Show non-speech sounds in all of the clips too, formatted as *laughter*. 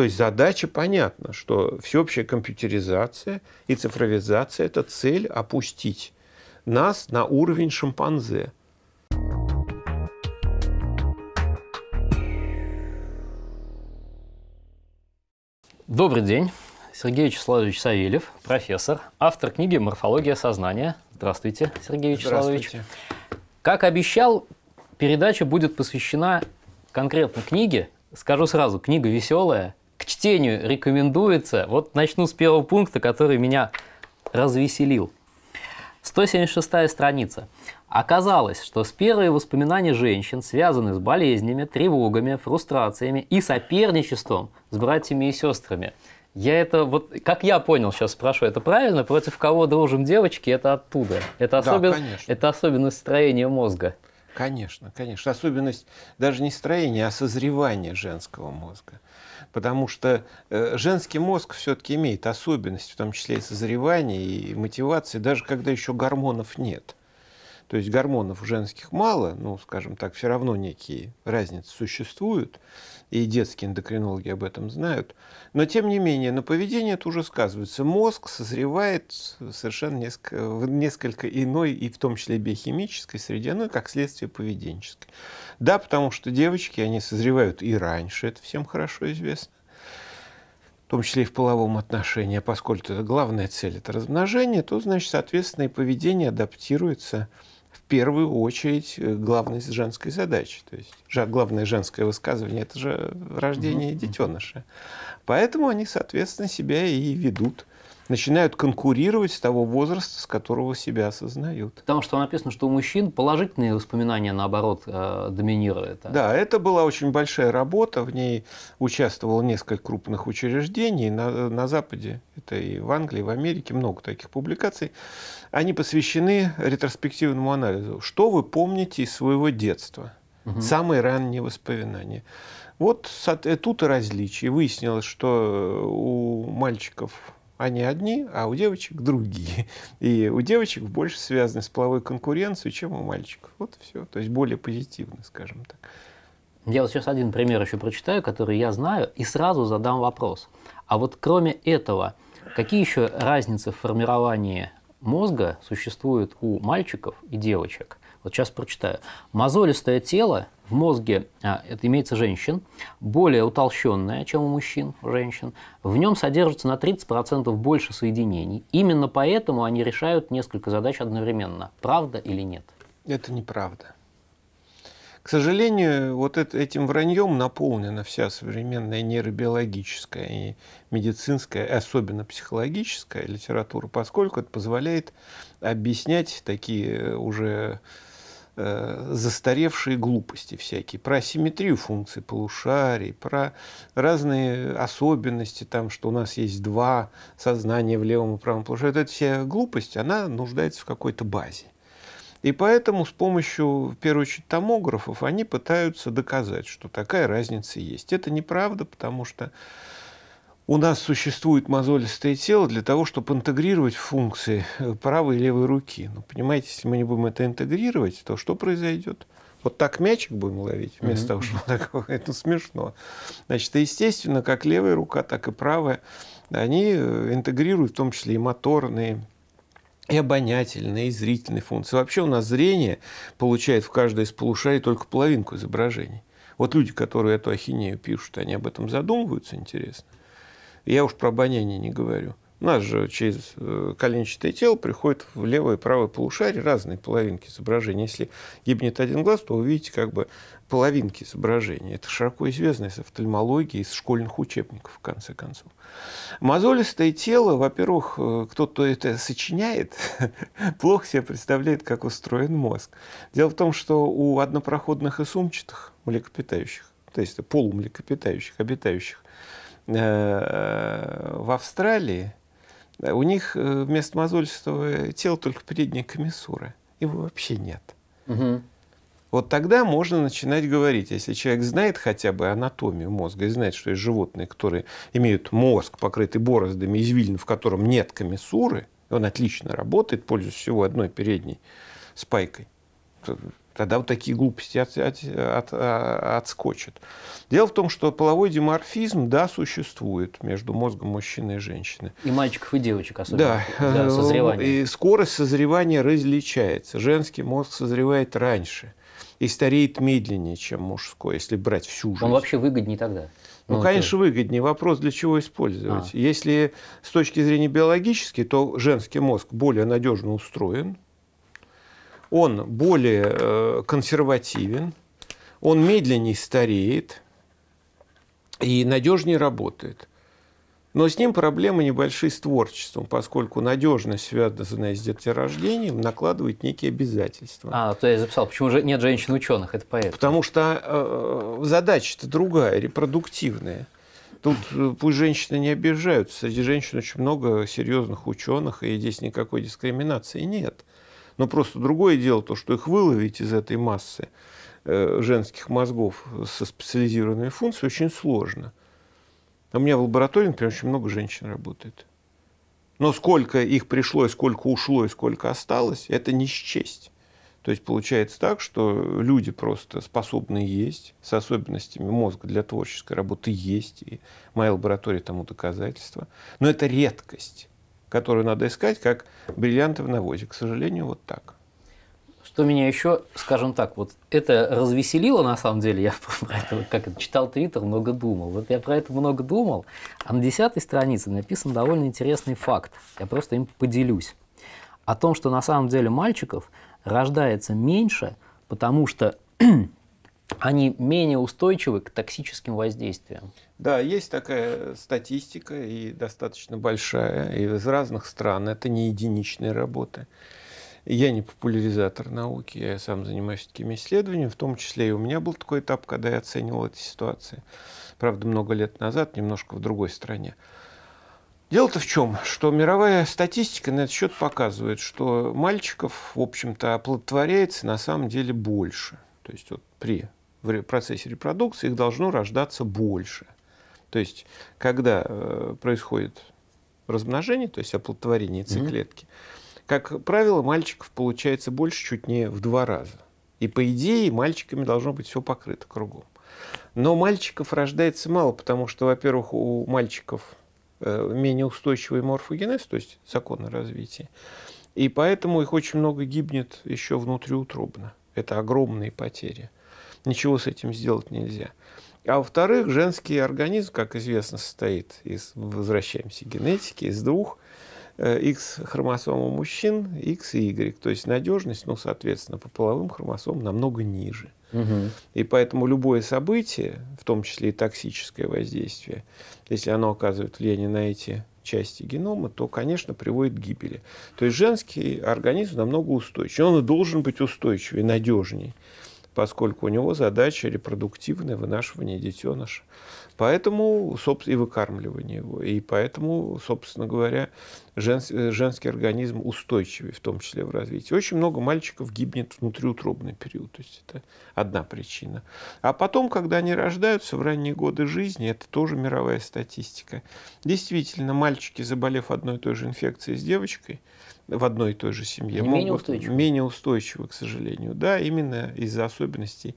То есть задача понятна, что всеобщая компьютеризация и цифровизация – это цель опустить нас на уровень шимпанзе. Добрый день. Сергей Вячеславович Савельев, профессор, автор книги «Морфология сознания». Здравствуйте, Сергей Вячеславович. Здравствуйте. Как обещал, передача будет посвящена конкретно книге. Скажу сразу, книга веселая, к чтению рекомендуется. Вот начну с первого пункта, который меня развеселил. 176 страница. Оказалось, что с первые воспоминания женщин связаны с болезнями, тревогами, фрустрациями и соперничеством с братьями и сестрами. Я это, вот как я понял, сейчас спрошу, это правильно? Против кого дружим девочки, это оттуда. Это, особен... да, конечно. это особенность строения мозга. Конечно, конечно. Особенность даже не строения, а созревания женского мозга потому что э, женский мозг все-таки имеет особенность, в том числе и созревания, и мотивации, даже когда еще гормонов нет. То есть гормонов женских мало, ну, скажем так, все равно некие разницы существуют, и детские эндокринологи об этом знают. Но, тем не менее, на поведение это уже сказывается. Мозг созревает совершенно несколько, в несколько иной, и в том числе биохимической среде, ну как следствие поведенческой. Да, потому что девочки, они созревают и раньше, это всем хорошо известно в том числе и в половом отношении, а поскольку это главная цель – это размножение, то, значит, соответственно, и поведение адаптируется первую очередь э, главной женской задачей. То есть главное женское высказывание – это же рождение детеныша. Поэтому они, соответственно, себя и ведут начинают конкурировать с того возраста, с которого себя осознают. Потому что написано, что у мужчин положительные воспоминания, наоборот, э, доминируют. А? Да, это была очень большая работа, в ней участвовало несколько крупных учреждений на, на Западе, это и в Англии, и в Америке, много таких публикаций. Они посвящены ретроспективному анализу. Что вы помните из своего детства? Угу. Самые ранние воспоминания. Вот э, тут и различие. Выяснилось, что э, у мальчиков они одни, а у девочек другие. *laughs* И у девочек больше связаны с половой конкуренцией, чем у мальчиков. Вот все. То есть более позитивно, скажем так. Я вот сейчас один пример еще прочитаю, который я знаю, и сразу задам вопрос. А вот кроме этого, какие еще разницы в формировании мозга существуют у мальчиков и девочек? Вот сейчас прочитаю. Мозолистое тело в мозге, а, это имеется женщин, более утолщенное, чем у мужчин, у женщин. В нем содержится на 30% больше соединений. Именно поэтому они решают несколько задач одновременно. Правда или нет? Это неправда. К сожалению, вот этим враньем наполнена вся современная нейробиологическая и медицинская, и особенно психологическая литература, поскольку это позволяет объяснять такие уже Э, застаревшие глупости всякие, про асимметрию функций полушарий, про разные особенности, там, что у нас есть два сознания в левом и правом полушарии. Вот эта вся глупость, она нуждается в какой-то базе. И поэтому с помощью, в первую очередь, томографов они пытаются доказать, что такая разница есть. Это неправда, потому что у нас существует мозолистое тело для того, чтобы интегрировать функции э, правой и левой руки. Ну, понимаете, если мы не будем это интегрировать, то что произойдет? Вот так мячик будем ловить, вместо mm-hmm. того, чтобы *laughs* такого, это смешно. Значит, естественно, как левая рука, так и правая, они э, интегрируют в том числе и моторные, и обонятельные, и зрительные функции. Вообще у нас зрение получает в каждой из полушарий только половинку изображений. Вот люди, которые эту ахинею пишут, они об этом задумываются, интересно. Я уж про обоняние не говорю. У нас же через э, коленчатое тело приходит в левое и правое полушарие разные половинки изображения. Если гибнет один глаз, то увидите как бы половинки изображения. Это широко известно из офтальмологии, из школьных учебников, в конце концов. Мозолистое тело, во-первых, э, кто-то это сочиняет, *laughs* плохо себе представляет, как устроен мозг. Дело в том, что у однопроходных и сумчатых млекопитающих, то есть полумлекопитающих, обитающих, Э, в Австралии, э, у них э, вместо мозольчатого тела только передняя комиссура. Его вообще нет. Угу. Вот тогда можно начинать говорить. Если человек знает хотя бы анатомию мозга и знает, что есть животные, которые имеют мозг, покрытый бороздами, извилин, в котором нет комиссуры, он отлично работает, пользуясь всего одной передней спайкой тогда вот такие глупости от, от, от, а, отскочат. Дело в том, что половой диморфизм, да, существует между мозгом мужчины и женщины. И мальчиков, и девочек особенно. Да, да э, созревание. И скорость созревания различается. Женский мозг созревает раньше и стареет медленнее, чем мужской, если брать всю жизнь. Он вообще выгоднее тогда. Ну, ну конечно, ты... выгоднее. Вопрос, для чего использовать. А. Если с точки зрения биологической, то женский мозг более надежно устроен, он более э, консервативен, он медленнее стареет и надежнее работает. Но с ним проблемы небольшие с творчеством, поскольку надежность, связанная с деторождением, накладывает некие обязательства. А, то я записал, почему же нет женщин-ученых, это поэтому. Потому что э, э, задача-то другая, репродуктивная. Тут э, пусть женщины не обижаются. Среди женщин очень много серьезных ученых, и здесь никакой дискриминации нет. Но просто другое дело то, что их выловить из этой массы э, женских мозгов со специализированными функциями очень сложно. А у меня в лаборатории, например, очень много женщин работает. Но сколько их пришло, и сколько ушло, и сколько осталось, это не счесть. То есть получается так, что люди просто способны есть, с особенностями мозга для творческой работы есть, и моя лаборатория тому доказательство. Но это редкость которую надо искать, как бриллианты в навозе. К сожалению, вот так. Что меня еще, скажем так, вот это развеселило на самом деле. Я *laughs* про это, как это, читал Твиттер, много думал. Вот я про это много думал. А на десятой странице написан довольно интересный факт. Я просто им поделюсь. О том, что на самом деле мальчиков рождается меньше, потому что *clears throat* они менее устойчивы к токсическим воздействиям. Да, есть такая статистика и достаточно большая, и из разных стран. Это не единичные работы. Я не популяризатор науки, я сам занимаюсь такими исследованиями, в том числе и у меня был такой этап, когда я оценивал эти ситуации. Правда, много лет назад, немножко в другой стране. Дело-то в чем, что мировая статистика на этот счет показывает, что мальчиков, в общем-то, оплодотворяется на самом деле больше. То есть вот при в процессе репродукции, их должно рождаться больше. То есть, когда э, происходит размножение, то есть оплодотворение яйцеклетки, mm-hmm. как правило, мальчиков получается больше чуть не в два раза. И по идее мальчиками должно быть все покрыто кругом. Но мальчиков рождается мало, потому что, во-первых, у мальчиков э, менее устойчивый морфогенез, то есть законное развитие. И поэтому их очень много гибнет еще внутриутробно. Это огромные потери ничего с этим сделать нельзя. А во-вторых, женский организм, как известно, состоит из, возвращаемся к генетике, из двух X э, хромосом у мужчин, X и Y. То есть надежность, ну, соответственно, по половым хромосомам намного ниже. Угу. И поэтому любое событие, в том числе и токсическое воздействие, если оно оказывает влияние на эти части генома, то, конечно, приводит к гибели. То есть женский организм намного устойчивее. Он должен быть устойчивее, надежнее поскольку у него задача репродуктивная вынашивание детеныша. Поэтому и выкармливание его. И поэтому, собственно говоря, жен, э, женский организм устойчивый, в том числе в развитии. Очень много мальчиков гибнет внутриутробный период. То есть это одна причина. А потом, когда они рождаются в ранние годы жизни, это тоже мировая статистика. Действительно, мальчики, заболев одной и той же инфекцией с девочкой, в одной и той же семье. Они менее устойчивы. Менее устойчивы, к сожалению. Да, именно из-за особенностей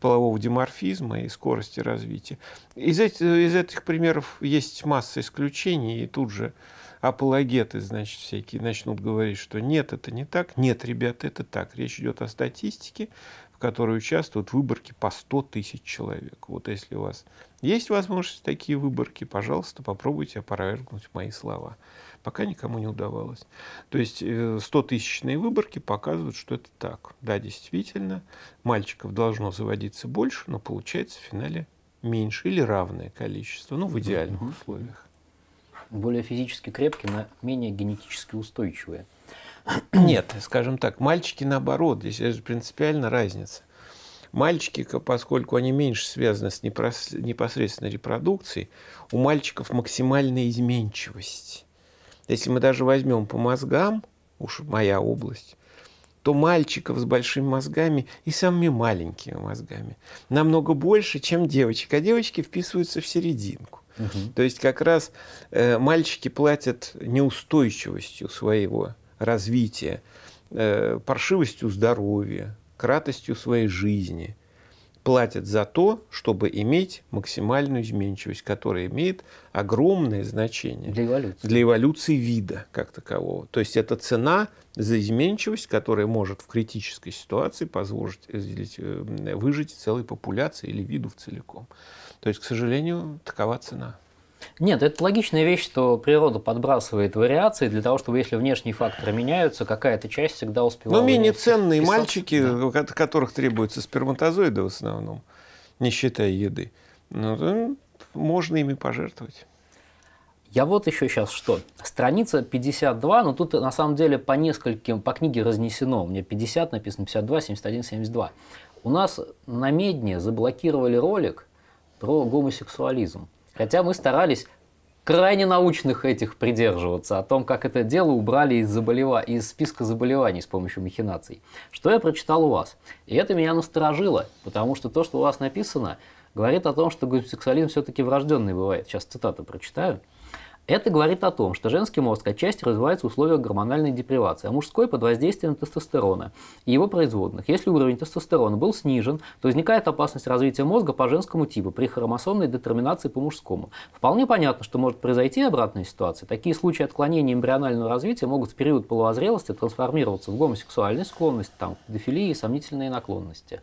полового деморфизма и скорости развития. Из этих, из этих примеров есть масса исключений, и тут же апологеты, значит, всякие начнут говорить, что нет, это не так. Нет, ребята, это так. Речь идет о статистике, в которой участвуют выборки по 100 тысяч человек. Вот если у вас есть возможность такие выборки, пожалуйста, попробуйте опровергнуть мои слова пока никому не удавалось. То есть 100-тысячные э, выборки показывают, что это так. Да, действительно, мальчиков должно заводиться больше, но получается в финале меньше или равное количество, ну, в идеальных условиях. Более физически крепкие, но менее генетически устойчивые. Нет, скажем так, мальчики наоборот, здесь же принципиально разница. Мальчики, поскольку они меньше связаны с непосредственной репродукцией, у мальчиков максимальная изменчивость. Если мы даже возьмем по мозгам, уж моя область, то мальчиков с большими мозгами и самыми маленькими мозгами намного больше, чем девочек. А девочки вписываются в серединку. Угу. То есть как раз э, мальчики платят неустойчивостью своего развития, э, паршивостью здоровья, кратостью своей жизни – платят за то, чтобы иметь максимальную изменчивость, которая имеет огромное значение для эволюции, для эволюции вида как такового. То есть это цена за изменчивость, которая может в критической ситуации позволить э, э, выжить целой популяции или виду в целиком. То есть, к сожалению, такова цена. Нет, это логичная вещь, что природа подбрасывает вариации для того, чтобы если внешние факторы меняются, какая-то часть всегда успевала. Но ну, менее ценные писаться. мальчики, да. от которых требуются сперматозоиды в основном, не считая еды, ну, можно ими пожертвовать. Я вот еще сейчас что. Страница 52, но тут на самом деле по нескольким, по книге разнесено. У меня 50 написано, 52, 71, 72. У нас на Медне заблокировали ролик про гомосексуализм. Хотя мы старались крайне научных этих придерживаться, о том, как это дело убрали из, заболева... из списка заболеваний с помощью махинаций. Что я прочитал у вас? И это меня насторожило, потому что то, что у вас написано, говорит о том, что гомосексуализм все-таки врожденный бывает. Сейчас цитату прочитаю. Это говорит о том, что женский мозг отчасти развивается в условиях гормональной депривации, а мужской под воздействием тестостерона и его производных. Если уровень тестостерона был снижен, то возникает опасность развития мозга по женскому типу при хромосомной детерминации по мужскому. Вполне понятно, что может произойти обратная ситуация. Такие случаи отклонения эмбрионального развития могут в период половозрелости трансформироваться в гомосексуальность, склонность там, к и сомнительные наклонности.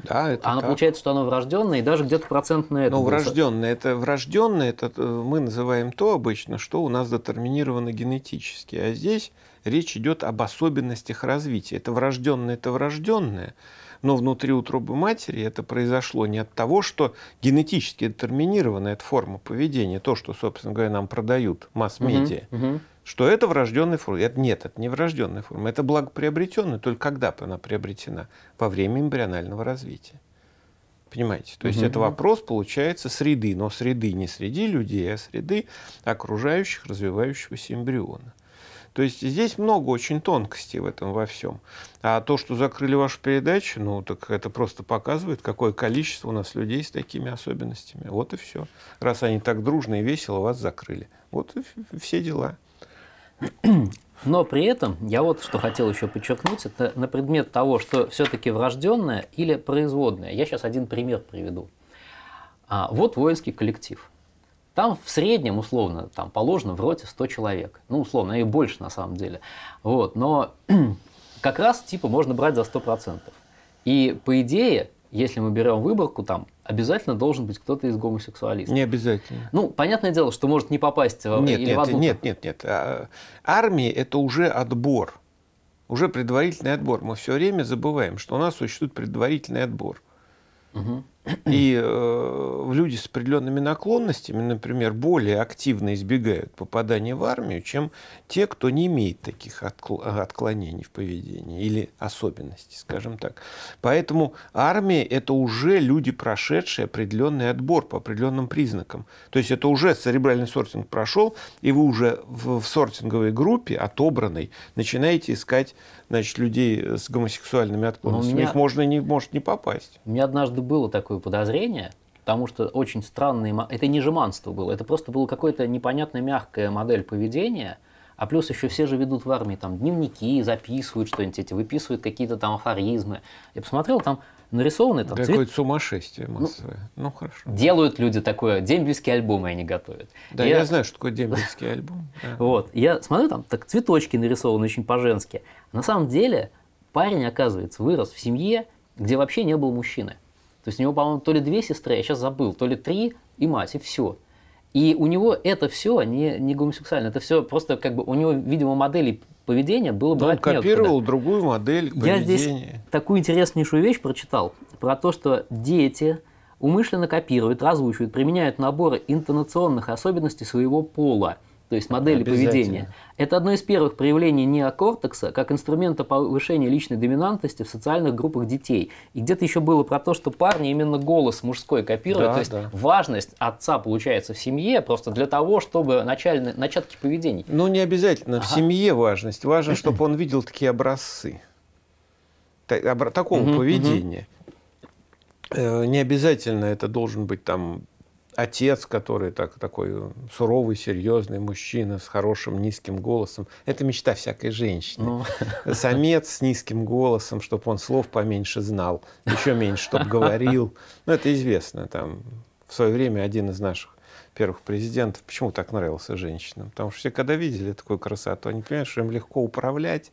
Да, это Оно так. получается, что она врожденная и даже где-то процентная Ну, Врожденная это врожденная, это э, мы называем то обычно, что у нас детерминировано генетически. А здесь речь идет об особенностях развития. Это врожденное, это врожденное но внутри утробы матери это произошло не от того, что генетически детерминирована эта форма поведения, то, что, собственно говоря, нам продают масс-медиа, угу, угу. что это врожденная форма. Это, нет, это не врожденная форма, это благоприобретенная, только когда она приобретена? Во время эмбрионального развития. Понимаете? То есть угу. это вопрос, получается, среды, но среды не среди людей, а среды окружающих развивающегося эмбриона. То есть здесь много очень тонкостей в этом во всем. А то, что закрыли вашу передачу, ну так это просто показывает, какое количество у нас людей с такими особенностями. Вот и все. Раз они так дружно и весело вас закрыли. Вот и все дела. Но при этом я вот что хотел еще подчеркнуть, это на предмет того, что все-таки врожденное или производное. Я сейчас один пример приведу. А, вот воинский коллектив. Там в среднем, условно, там положено в роте 100 человек. Ну, условно, и больше на самом деле. Вот, но *clears throat* как раз типа можно брать за 100%. И по идее, если мы берем выборку, там обязательно должен быть кто-то из гомосексуалистов. Не обязательно. Ну, понятное дело, что может не попасть э, нет, или нет, в одну. Нет, нет, нет. А, армия – это уже отбор. Уже предварительный отбор. Мы все время забываем, что у нас существует предварительный отбор. Угу. *clears throat* И э, люди с определенными наклонностями, например, более активно избегают попадания в армию, чем те, кто не имеет таких э, отклонений в поведении или особенностей, скажем так. Поэтому армия – это уже люди, прошедшие определенный отбор по определенным признакам. То есть это уже церебральный сортинг прошел, и вы уже в, в сортинговой группе, отобранной, начинаете искать значит, людей с гомосексуальными ну, отклонностями. Но меня... Их можно не, может не попасть. У меня однажды было такое такое подозрение, потому что очень странные... Это не жеманство было, это просто была какая-то непонятная мягкая модель поведения, а плюс еще все же ведут в армии там дневники, записывают что-нибудь, эти выписывают какие-то там афоризмы. Я посмотрел, там нарисованы... Там, Какое-то сумасшествие ну, массовое. Ну, ну, хорошо. Делают люди такое, дембельские альбомы они готовят. Да, я, я знаю, что такое дембельский альбом. *laughs* Вот, я смотрю, там так цветочки нарисованы очень по-женски. А на самом деле парень, оказывается, вырос в семье, где вообще не было мужчины. То есть у него, по-моему, то ли две сестры, я сейчас забыл, то ли три и мать, и все. И у него это все а не, не гомосексуально, это все просто как бы у него, видимо, моделей поведения было бы... Он копировал неоткуда. другую модель поведения. Я здесь такую интереснейшую вещь прочитал, про то, что дети умышленно копируют, разучивают, применяют наборы интонационных особенностей своего пола – то есть модели поведения. Это одно из первых проявлений неокортекса как инструмента повышения личной доминантности в социальных группах детей. И где-то еще было про то, что парни именно голос мужской копируют, да, то есть да. важность отца получается в семье просто для того, чтобы начальные, начатки поведения. Ну не обязательно, ага. в семье важность. Важно, чтобы он видел такие образцы такого поведения. Э, не обязательно это должен быть там отец, который так, такой э, суровый, серьезный мужчина с хорошим низким голосом. Это мечта всякой женщины. Ну. *laughs* Самец с низким голосом, чтобы он слов поменьше знал, еще меньше, чтобы говорил. Ну, это известно. Там, в свое время один из наших первых президентов почему так нравился женщинам? Потому что все, когда видели такую красоту, они понимают, что им легко управлять.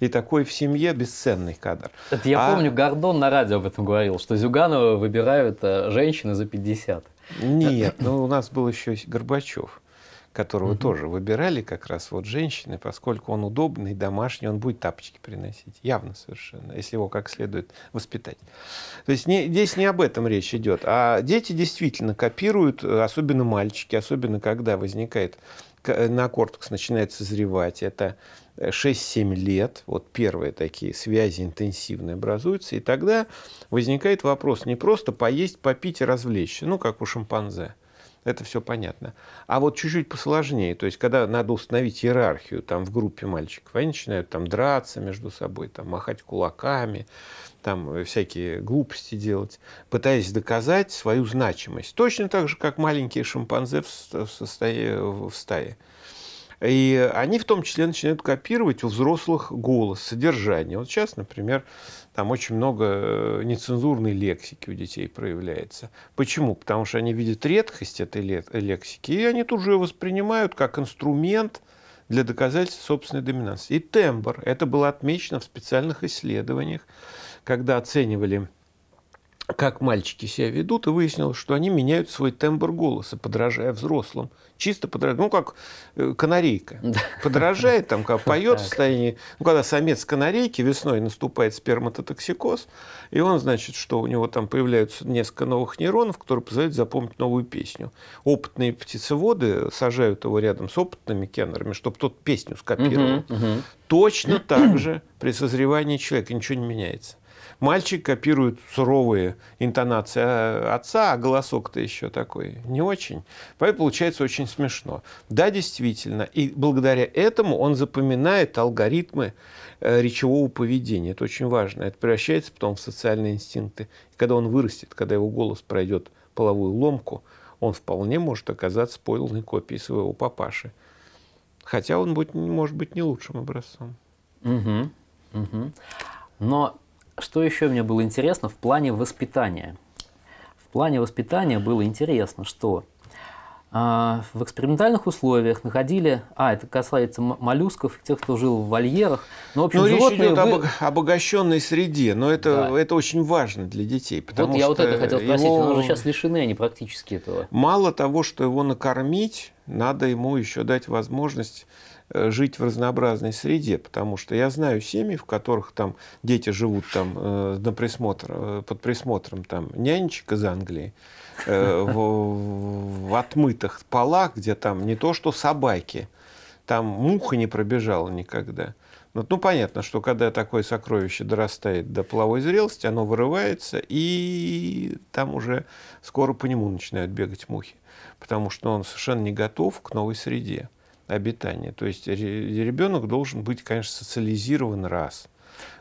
И такой в семье бесценный кадр. Это я а... помню, Гордон на радио об этом говорил, что Зюганова выбирают э, женщины за 50. Нет, э, э. ну у нас был еще Горбачев которого угу. тоже выбирали как раз вот женщины, поскольку он удобный, домашний, он будет тапочки приносить, явно совершенно, если его как следует воспитать. То есть не, здесь не об этом речь идет, а дети действительно копируют, э, особенно мальчики, особенно когда возникает Э, на кортекс начинает созревать. Это 6-7 э, лет, вот первые такие связи интенсивные образуются, и тогда возникает вопрос не просто поесть, попить и развлечься, ну, как у шимпанзе, это все понятно. А вот чуть-чуть посложнее, то есть когда надо установить иерархию там в группе мальчиков, они начинают там драться между собой, там махать кулаками, там э, всякие глупости делать, пытаясь доказать свою значимость. Точно так же, как маленькие шимпанзе в, стае, в стае. И они в том числе начинают копировать у взрослых голос, содержание. Вот сейчас, например, там очень много э, нецензурной лексики у детей проявляется. Почему? Потому что они видят редкость этой лексики, и они тут же ее воспринимают как инструмент для доказательства собственной доминации. И тембр. Это было отмечено в специальных исследованиях, когда оценивали как мальчики себя ведут, и выяснилось, что они меняют свой тембр голоса, подражая взрослым. Чисто подражая. Ну, как э, канарейка. Подражает, там, как *laughs* поет в состоянии... Ну, когда самец канарейки весной наступает сперматотоксикоз, и он, значит, что у него там появляются несколько новых нейронов, которые позволяют запомнить новую песню. Опытные птицеводы сажают его рядом с опытными кеннерами, чтобы тот песню скопировал. Точно так же при созревании человека ничего не меняется. Мальчик копирует суровые интонации а отца, а голосок-то еще такой не очень. Поэтому получается очень смешно. Да, действительно. И благодаря этому он запоминает алгоритмы э, речевого поведения. Это очень важно. Это превращается потом в социальные инстинкты. И когда он вырастет, когда его голос пройдет половую ломку, он вполне может оказаться подлинной копией своего папаши. Хотя он будет, может быть не лучшим образцом. Угу, угу. Но что еще мне было интересно в плане воспитания? В плане воспитания было интересно, что а, в экспериментальных условиях находили, а это касается моллюсков, тех, кто жил в вольерах, но ну, в общем но ну, животные. Речь идет вы... об обогащенной среде, но это да. это очень важно для детей, потому вот что я вот это хотел спросить, его... у же сейчас лишены они практически этого. Мало того, что его накормить, надо ему еще дать возможность Э, жить в разнообразной среде, потому что я знаю семьи, в которых там дети живут там э, на присмотр, э, под присмотром там нянечек из Англии, в, в отмытых полах, где там не то что собаки, там муха не пробежала никогда. Вот, ну, ну, понятно, что когда такое сокровище дорастает до половой зрелости, оно вырывается, и там уже скоро по нему начинают бегать мухи, потому что он совершенно не готов к новой среде обитания. То есть ребенок должен быть, конечно, социализирован раз.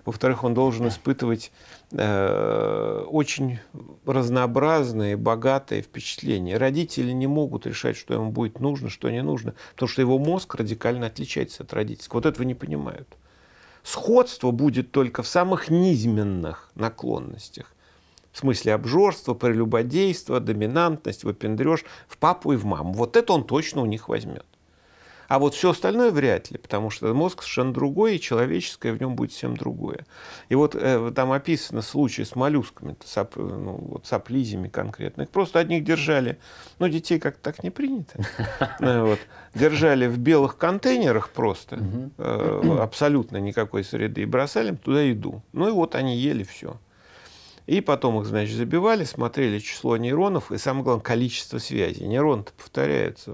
Во-вторых, он должен испытывать э, очень разнообразные, богатые впечатления. Родители не могут решать, что ему будет нужно, что не нужно, потому что его мозг радикально отличается от родительского. Вот этого не понимают. Сходство будет только в самых низменных наклонностях. В смысле обжорства, прелюбодейства, доминантность, выпендреж в папу и в маму. Вот это он точно у них возьмет. А вот все остальное вряд ли, потому что мозг совершенно другой, и человеческое в нем будет совсем другое. И вот э, там описаны случаи с моллюсками, сап, э, ну, вот саплизями конкретно. Их просто одних держали, ну, детей как так не принято, *laughs* ну, вот, держали в белых контейнерах просто, э, абсолютно никакой среды, и бросали им туда еду. Ну и вот они ели все. И потом их, значит, забивали, смотрели число нейронов и, самое главное, количество связей. Нейрон то повторяется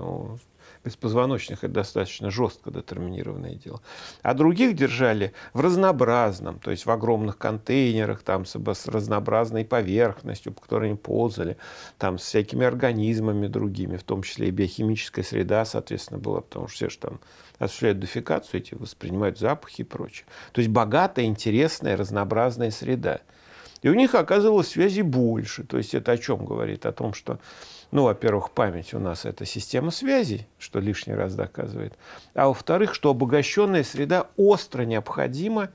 беспозвоночных это достаточно жестко детерминированное дело. А других держали в разнообразном, то есть в огромных контейнерах, там с, с разнообразной поверхностью, по которой они ползали, там с всякими организмами другими, в том числе и биохимическая среда, соответственно, была, потому что все же там осуществляют дефекацию, эти воспринимают запахи и прочее. То есть богатая, интересная, разнообразная среда – и у них оказывалось связи больше. То есть это о чем говорит? О том, что, ну, во-первых, память у нас – это система связей, что лишний раз доказывает. А во-вторых, что обогащенная среда остро необходима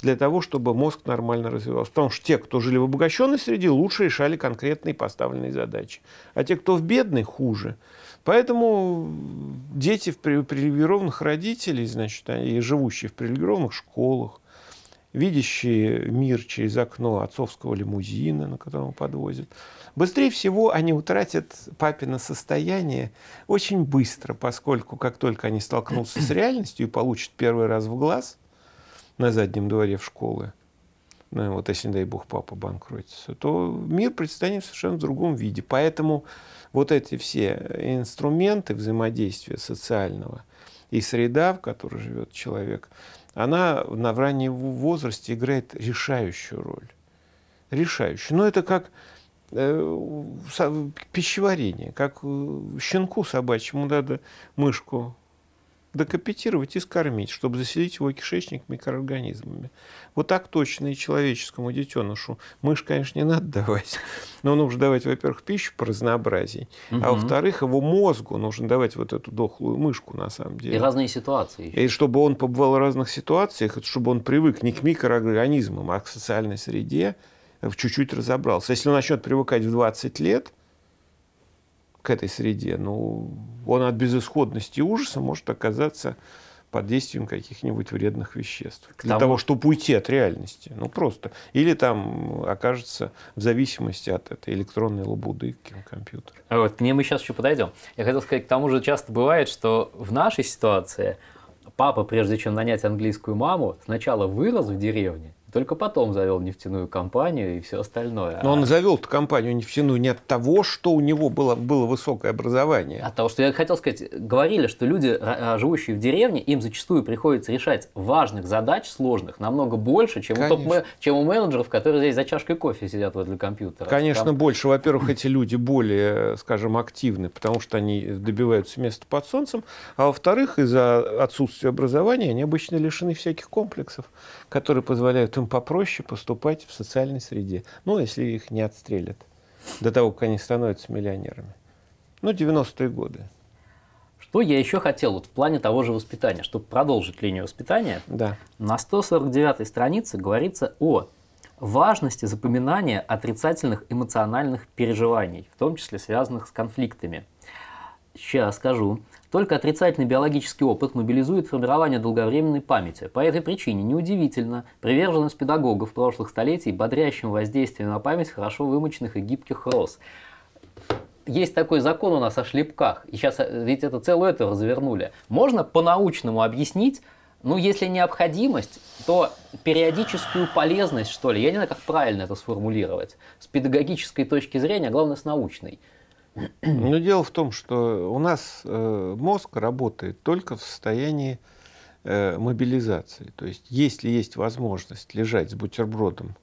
для того, чтобы мозг нормально развивался. Потому что те, кто жили в обогащенной среде, лучше решали конкретные поставленные задачи. А те, кто в бедной, хуже. Поэтому дети в привилегированных родителей, значит, и живущие в привилегированных школах, видящие мир через окно отцовского лимузина, на котором подвозят. Быстрее всего они утратят папина состояние очень быстро, поскольку как только они столкнутся с реальностью и получат первый раз в глаз на заднем дворе в школы, ну, вот если, дай бог, папа банкротится, то мир предстанет в совершенно другом виде. Поэтому вот эти все инструменты взаимодействия социального и среда, в которой живет человек, она на раннем возрасте играет решающую роль. Решающую. Но ну, это как э, пищеварение, как э, щенку собачьему надо мышку декапитировать и скормить, чтобы заселить его кишечник микроорганизмами. Вот так точно и человеческому детенышу. Мышь, конечно, не надо давать, но нужно давать, во-первых, пищу по разнообразию, угу. а во-вторых, его мозгу нужно давать вот эту дохлую мышку, на самом деле. И разные ситуации. И чтобы он побывал в разных ситуациях, чтобы он привык не к микроорганизмам, а к социальной среде, э, чуть-чуть разобрался. Если он начнет привыкать в 20 лет – этой среде, ну, он от безысходности и ужаса может оказаться под действием каких-нибудь вредных веществ. для тому... того, чтобы уйти от реальности. Ну, просто. Или там окажется в зависимости от этой электронной лабуды компьютера. Вот, к ней мы сейчас еще подойдем. Я хотел сказать, к тому же часто бывает, что в нашей ситуации папа, прежде чем нанять английскую маму, сначала вырос в деревне, только потом завел нефтяную компанию и все остальное. Но а... он завел эту компанию нефтяную не от того, что у него было, было высокое образование. От того, что я хотел сказать, говорили, что люди, а, живущие в деревне, им зачастую приходится решать важных задач, сложных, намного больше, чем, у, топ чем у менеджеров, которые здесь за чашкой кофе сидят возле компьютера. Конечно, Там... больше. Во-первых, *clears throat* эти люди более, скажем, активны, потому что они добиваются места под солнцем. А во-вторых, из-за отсутствия образования они обычно лишены всяких комплексов, которые позволяют им попроще поступать в социальной среде. Ну, если их не отстрелят до того, как они становятся миллионерами. Ну, 90-е годы. Что я еще хотел вот в плане того же воспитания, чтобы продолжить линию воспитания? Да. На 149 странице говорится о важности запоминания отрицательных эмоциональных переживаний, в том числе связанных с конфликтами. Сейчас скажу. Только отрицательный биологический опыт мобилизует формирование долговременной памяти. По этой причине неудивительно приверженность педагогов прошлых столетий бодрящим воздействием на память хорошо вымоченных и гибких роз. Есть такой закон у нас о шлепках, и сейчас э, ведь это целую это развернули. Можно по-научному объяснить, ну, если необходимость, то периодическую полезность, что ли, я не знаю, как правильно это сформулировать, с педагогической точки зрения, а главное, с научной – но дело в том, что у нас э, мозг работает только в состоянии э, мобилизации. То есть, если есть возможность лежать с бутербродом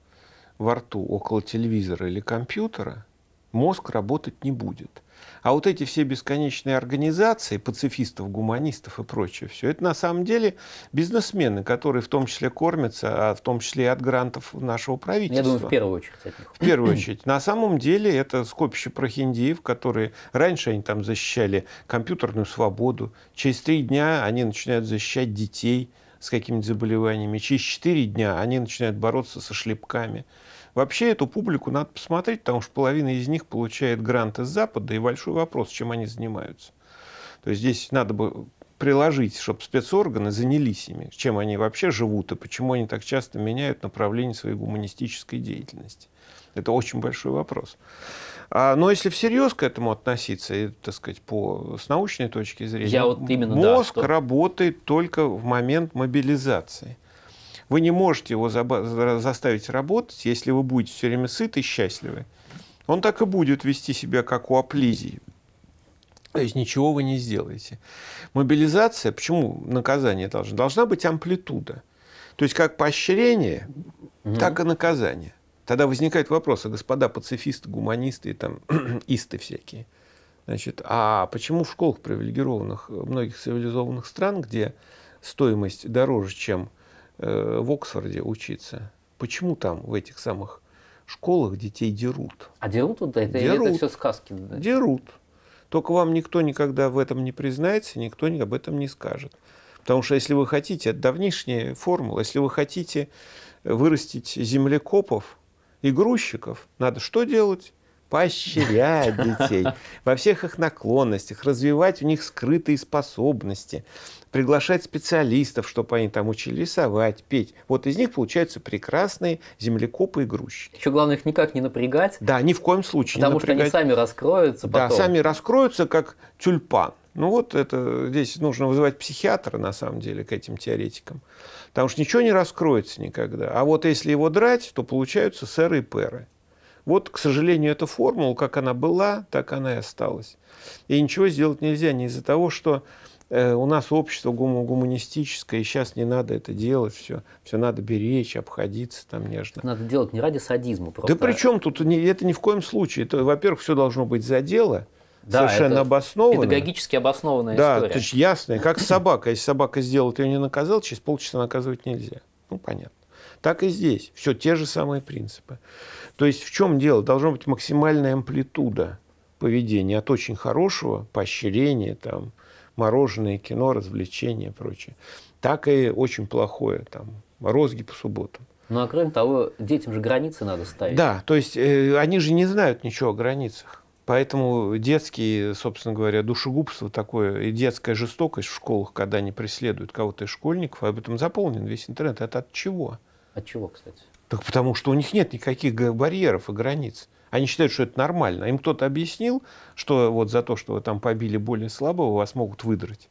во рту около телевизора или компьютера, мозг работать не будет. А вот эти все бесконечные организации пацифистов, гуманистов и прочее, все это на самом деле бизнесмены, которые в том числе кормятся, а в том числе и от грантов нашего правительства. Ну, я думаю, в первую очередь от них. В первую очередь. На самом деле это скопище прохиндеев, которые раньше они там защищали компьютерную свободу, через три дня они начинают защищать детей, с какими-то заболеваниями. Через четыре дня они начинают бороться со шлепками. Вообще эту публику надо посмотреть, потому что половина из них получает гранты с Запада, и большой вопрос, чем они занимаются. То есть здесь надо бы приложить, чтобы спецорганы занялись ими, чем они вообще живут и почему они так часто меняют направление своей гуманистической деятельности. Это очень большой вопрос. А, но если всерьез к этому относиться, и, так сказать, по, с научной точки зрения, Я вот именно, мозг да, что... работает только в момент мобилизации. Вы не можете его заставить работать, если вы будете все время сыты и счастливы. Он так и будет вести себя, как у аплизии. То есть ничего вы не сделаете. Мобилизация, почему наказание должно? Должна быть амплитуда. То есть как поощрение, угу. так и наказание. Тогда возникает вопрос, а господа пацифисты, гуманисты и там *clears throat* исты всякие, значит, а почему в школах привилегированных многих цивилизованных стран, где стоимость дороже, чем Э, в Оксфорде учиться. Почему там в этих самых школах детей дерут? А дерут вот это, дерут. это все сказки? Да? Дерут. Только вам никто никогда в этом не признается, никто об этом не скажет. Потому что если вы хотите, это давнишняя формула, если вы хотите вырастить землекопов и грузчиков, надо что делать? поощрять *laughs* детей во всех их наклонностях, развивать у них скрытые способности, приглашать специалистов, чтобы они там учили рисовать, петь. Вот из них получаются прекрасные землекопы и грузчики. Еще главное их никак не напрягать. Да, ни в коем случае. Потому что они сами раскроются потом. Да, сами раскроются, как тюльпан. Ну вот это здесь нужно вызывать психиатра, на самом деле, к этим теоретикам. Потому что ничего не раскроется никогда. А вот если его драть, то получаются сэры и перы. Вот, к сожалению, эта формула, как она была, так она и осталась. И ничего сделать нельзя не из-за того, что Э, у нас общество гуманистическое, и сейчас не надо это делать, все, все надо беречь, обходиться там нежно. Надо делать не ради садизма просто. Да при чем тут, это ни в коем случае. Это, во-первых, все должно быть за дело, да, совершенно обоснованная. Педагогически обоснованная да, история. Да, то есть ясная, как собака. Если собака сделала, ты ее не наказал, через полчаса наказывать нельзя. Ну, понятно. Так и здесь. Все те же самые принципы. То есть в чем дело? Должна быть максимальная амплитуда поведения от очень хорошего, поощрения, там, мороженое, кино, развлечения и прочее. Так и очень плохое, там, розги по субботам. Ну, а кроме того, детям же границы надо ставить. Да, то есть э, они же не знают ничего о границах. Поэтому детские, собственно говоря, душегубство такое и детская жестокость в школах, когда они преследуют кого-то из школьников, об этом заполнен весь интернет. Это от чего? От чего, кстати? Так потому что у них нет никаких барьеров и границ. Они считают, что это нормально. А им кто-то объяснил, что вот за то, что вы там побили более слабого, вас могут выдрать.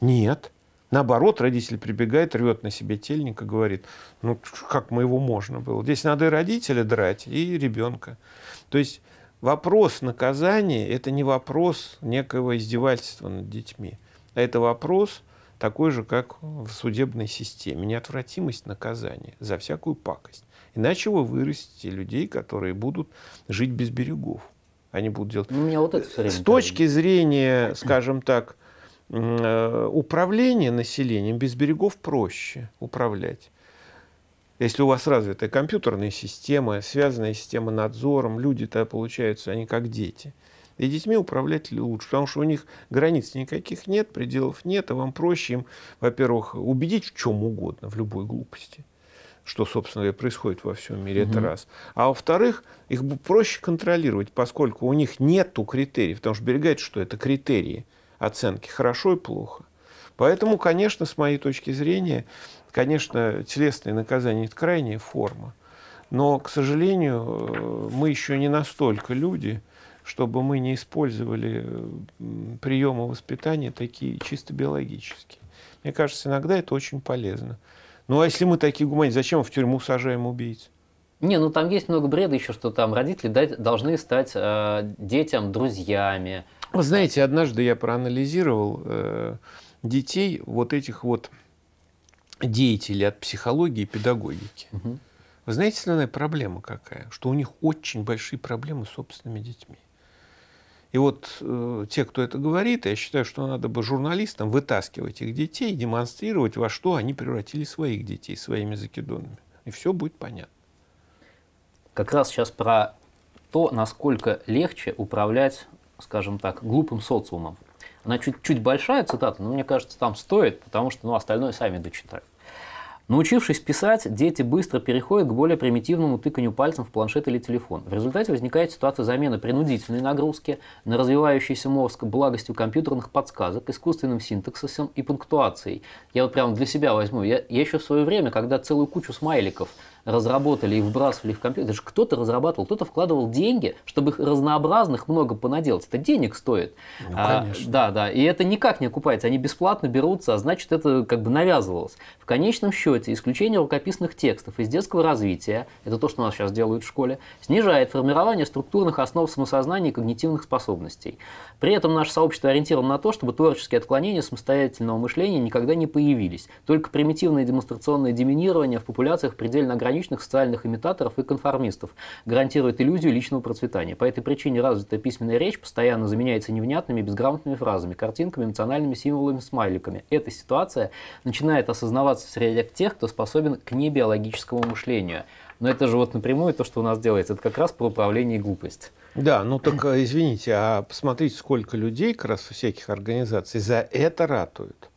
Нет. Наоборот, родитель прибегает, рвет на себе тельник говорит, ну как моего можно было. Здесь надо и родителя драть, и ребенка. То есть вопрос наказания – это не вопрос некого издевательства над детьми. А это вопрос такой же, как в судебной системе. Неотвратимость наказания за всякую пакость. Иначе вы вырастите людей, которые будут жить без берегов. Они будут делать... Ну, у меня вот это все время С точки время. зрения, скажем так, э, управления населением без берегов проще управлять. Если у вас развитая компьютерная система, связанная система надзором, люди-то получаются, они как дети. И детьми управлять лучше, потому что у них границ никаких нет, пределов нет, а вам проще им, во-первых, убедить в чем угодно, в любой глупости – что, собственно и происходит во всем мире, угу. это раз. А во-вторых, их проще контролировать, поскольку у них нету критериев, потому что берегает, что это критерии оценки хорошо и плохо. Поэтому, конечно, с моей точки зрения, конечно, телесные наказания это крайняя форма. Но, к сожалению, э, мы еще не настолько люди, чтобы мы не использовали приемы воспитания такие чисто биологические. Мне кажется, иногда это очень полезно. Ну а если мы такие гуманисты, зачем в тюрьму сажаем убийц? Не, ну там есть много бреда еще, что там родители дать, должны стать э, детям друзьями. Вы знаете, однажды я проанализировал э, детей вот этих вот деятелей от психологии и педагогики. Угу. Вы знаете, основная проблема какая? Что у них очень большие проблемы с собственными детьми. И вот э, те, кто это говорит, я считаю, что надо бы журналистам вытаскивать их детей, демонстрировать, во что они превратили своих детей своими закидонами. И все будет понятно. Как раз сейчас про то, насколько легче управлять, скажем так, глупым социумом. Она чуть-чуть большая цитата, но мне кажется, там стоит, потому что ну, остальное сами дочитают. Научившись писать, дети быстро переходят к более примитивному тыканью пальцем в планшет или телефон. В результате возникает ситуация замены принудительной нагрузки на развивающийся мозг благостью компьютерных подсказок, искусственным синтаксисом и пунктуацией. Я вот прям для себя возьму. Я, я еще в свое время, когда целую кучу смайликов разработали и вбрасывали их в компьютер, это же кто-то разрабатывал, кто-то вкладывал деньги, чтобы их разнообразных много понаделать. Это денег стоит. Ну, а, конечно. А, да, да. И это никак не окупается. Они бесплатно берутся, а значит, это как бы навязывалось. В конечном счете, исключение рукописных текстов из детского развития, это то, что у нас сейчас делают в школе, снижает формирование структурных основ самосознания и когнитивных способностей. При этом наше сообщество ориентировано на то, чтобы творческие отклонения самостоятельного мышления никогда не появились. Только примитивное демонстрационное доминирование в популяциях предельно ограничено бесконечных социальных имитаторов и конформистов, гарантирует иллюзию личного процветания. По этой причине развитая письменная речь постоянно заменяется невнятными, безграмотными фразами, картинками, эмоциональными символами, смайликами. Эта ситуация начинает осознаваться в среде тех, кто способен к небиологическому мышлению. Но это же вот напрямую то, что у нас делается. Это как раз про управление и глупость. Да, ну так э, извините, а посмотрите, сколько людей как раз у всяких организаций за это ратуют.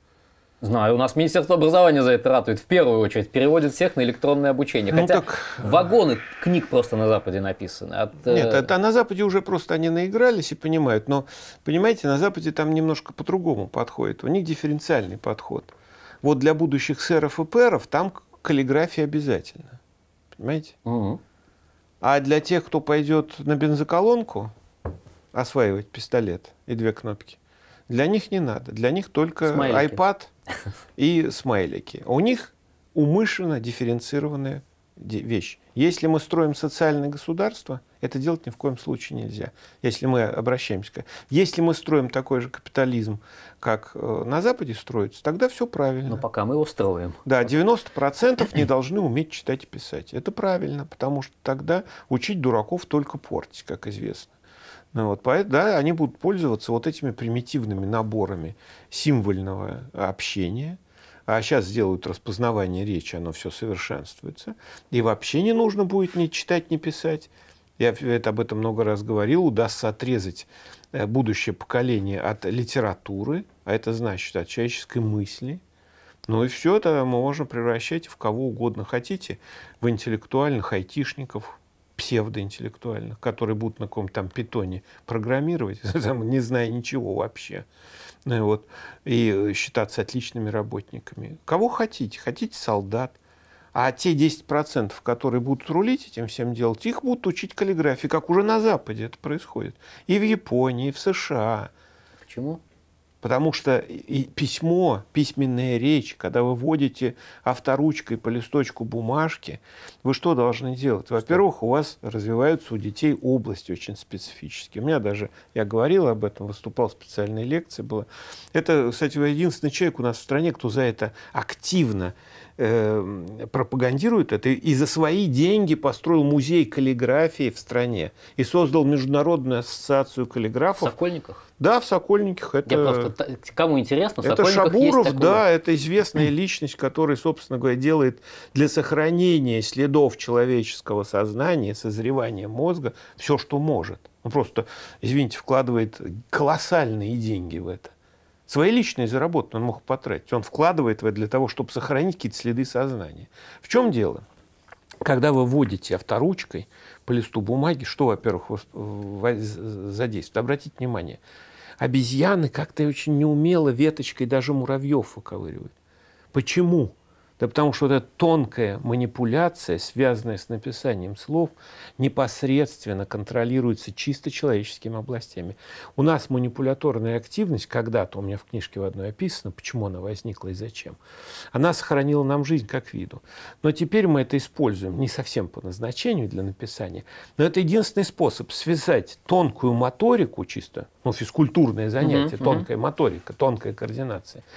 Знаю, у нас Министерство образования за это ратует в первую очередь, переводит всех на электронное обучение. Ну Хотя ну, так... Э, вагоны книг просто на Западе написаны. От... Э, Нет, это на Западе уже просто они наигрались и понимают. Но, понимаете, на Западе там немножко по-другому подходит. У них дифференциальный подход. Вот для будущих сэров и пэров там каллиграфия обязательно. Понимаете? Угу. А для тех, кто пойдет на бензоколонку осваивать пистолет и две кнопки, для них не надо. Для них только смайлики. iPad *laughs* и смайлики. У них умышленно дифференцированная вещь. Если мы строим социальное государство, это делать ни в коем случае нельзя. Если мы обращаемся к... Если мы строим такой же капитализм, как э, на Западе строится, тогда все правильно. Но пока мы его строим. Да, 90% не должны уметь читать и писать. Это правильно, потому что тогда учить дураков только портить, как известно. Ну, вот, поэтому, да, они будут пользоваться вот этими примитивными наборами символьного общения. А сейчас сделают распознавание речи, оно все совершенствуется. И вообще не нужно будет ни читать, ни писать. Я это, об этом много раз говорил. Удастся отрезать э, будущее поколение от литературы, а это значит от человеческой мысли. Ну и все это мы можем превращать в кого угодно хотите, в интеллектуальных айтишников, псевдоинтеллектуальных, которые будут на каком-то там питоне программировать, *laughs* не зная ничего вообще, ну, вот, и считаться отличными работниками. Кого хотите? Хотите солдат? А те 10%, которые будут рулить этим всем делать, их будут учить каллиграфии, как уже на Западе это происходит. И в Японии, и в США. Почему? Потому что и письмо, письменная речь, когда вы вводите авторучкой по листочку бумажки, вы что должны делать? Во-первых, у вас развиваются у детей области очень специфические. У меня даже, я говорил об этом, выступал в специальной лекции, было. Это, кстати, единственный человек у нас в стране, кто за это активно Эм, пропагандирует это, и за свои деньги построил музей каллиграфии в стране и создал Международную ассоциацию каллиграфов. В Сокольниках? Да, в Сокольниках. Это, Я просто, кому интересно, в Это Шабуров, да, это известная личность, которая, собственно говоря, делает для сохранения следов человеческого сознания, созревания мозга все, что может. Ну, просто, извините, вкладывает колоссальные деньги в это. Свои личные заработки он мог потратить. Он вкладывает в это для того, чтобы сохранить какие-то следы сознания. В чем дело? Когда вы вводите авторучкой по листу бумаги, что, во-первых, задействует? Обратите внимание, обезьяны как-то очень неумело веточкой даже муравьев выковыривают. Почему? Да потому что вот эта тонкая манипуляция, связанная с написанием слов, непосредственно контролируется чисто человеческими областями. У нас манипуляторная активность, когда-то у меня в книжке в одной описано, почему она возникла и зачем, она сохранила нам жизнь как виду. Но теперь мы это используем не совсем по назначению для написания, но это единственный способ связать тонкую моторику чисто, ну, физкультурное занятие, угу, тонкая угу. моторика, тонкая координация –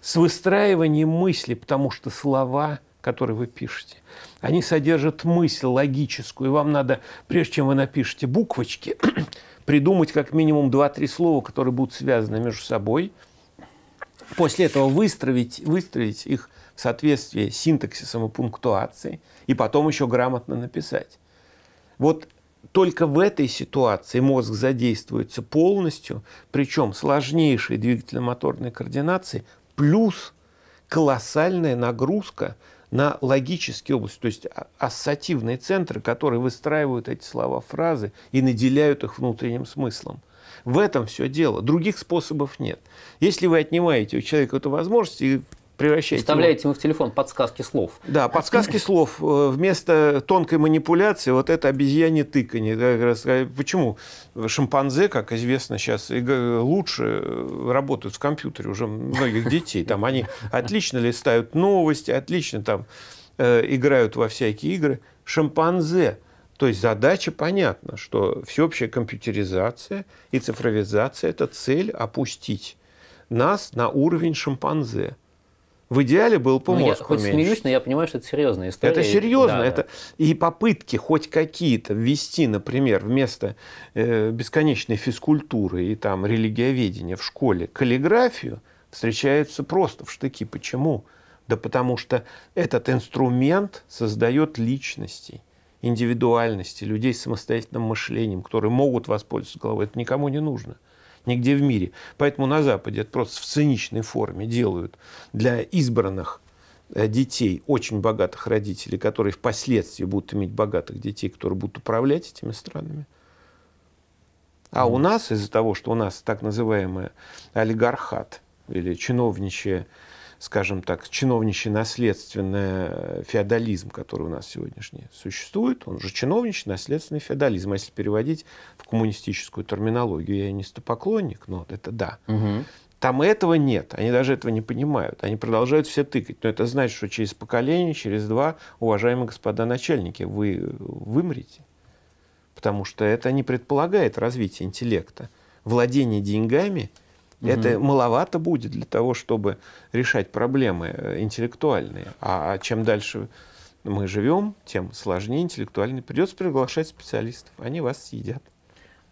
с выстраиванием мысли, потому что слова, которые вы пишете, они содержат мысль логическую. И вам надо, прежде чем вы напишете буквочки, *clears throat* придумать как минимум 2-3 слова, которые будут связаны между собой. После этого выстроить, выстроить их в соответствии с синтаксисом и пунктуацией, и потом еще грамотно написать. Вот только в этой ситуации мозг задействуется полностью, причем сложнейшей двигательно-моторной координации плюс колоссальная нагрузка на логические области, то есть ассоциативные центры, которые выстраивают эти слова, фразы и наделяют их внутренним смыслом. В этом все дело. Других способов нет. Если вы отнимаете у человека эту возможность и превращаете... Вставляете ему в телефон подсказки слов. Да, подсказки слов. Э, вместо тонкой манипуляции вот это обезьяне тыканье. Э, почему? Шимпанзе, как известно сейчас, лучше э, работают в компьютере уже многих детей. Там они отлично листают новости, отлично там играют во всякие игры. Шимпанзе – то есть задача понятна, что всеобщая компьютеризация и цифровизация – это цель опустить нас на уровень шимпанзе – в идеале был по мозгу. Ну, я хоть меньше. смеюсь, но я понимаю, что это серьезная история. Это серьезно. Да, это... Да. И попытки хоть какие-то ввести, например, вместо э, бесконечной физкультуры и там религиоведения в школе каллиграфию встречаются просто в штыки. Почему? Да потому что этот инструмент создает личности, индивидуальности, людей с самостоятельным мышлением, которые могут воспользоваться головой. Это никому не нужно нигде в мире. Поэтому на Западе это просто в циничной форме делают для избранных э, детей очень богатых родителей, которые впоследствии будут иметь богатых детей, которые будут управлять этими странами. А у нас из-за того, что у нас так называемый олигархат или чиновничье скажем так, чиновничий наследственный э, феодализм, который у нас сегодняшний существует, он же чиновничий наследственный феодализм. А если переводить в коммунистическую терминологию, я не стопоклонник, но это да. Угу. Там этого нет, они даже этого не понимают, они продолжают все тыкать. Но это значит, что через поколение, через два, уважаемые господа начальники, вы вымрете. Потому что это не предполагает развитие интеллекта. Владение деньгами – Угу. Это маловато будет для того, чтобы решать проблемы э, интеллектуальные. А чем дальше мы живем, тем сложнее интеллектуальные. Придется приглашать специалистов. Они вас съедят.